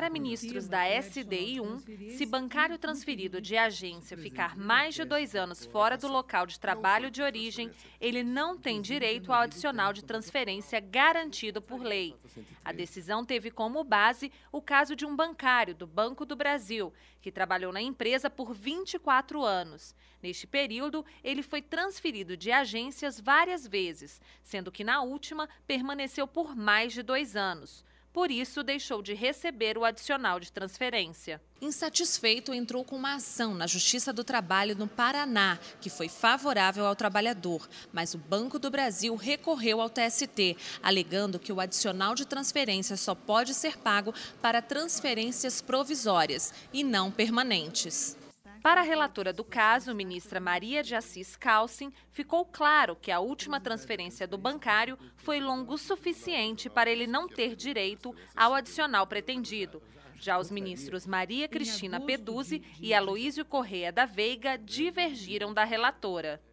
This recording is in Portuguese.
Para ministros da SDI1, se bancário transferido de agência ficar mais de dois anos fora do local de trabalho de origem, ele não tem direito ao adicional de transferência garantido por lei. A decisão teve como base o caso de um bancário do Banco do Brasil, que trabalhou na empresa por 24 anos. Neste período, ele foi transferido de agências várias vezes, sendo que na última permaneceu por mais de dois anos por isso deixou de receber o adicional de transferência. Insatisfeito, entrou com uma ação na Justiça do Trabalho no Paraná, que foi favorável ao trabalhador, mas o Banco do Brasil recorreu ao TST, alegando que o adicional de transferência só pode ser pago para transferências provisórias e não permanentes. Para a relatora do caso, ministra Maria de Assis Calcin, ficou claro que a última transferência do bancário foi longo o suficiente para ele não ter direito ao adicional pretendido. Já os ministros Maria Cristina Peduzzi e Aloísio Correia da Veiga divergiram da relatora.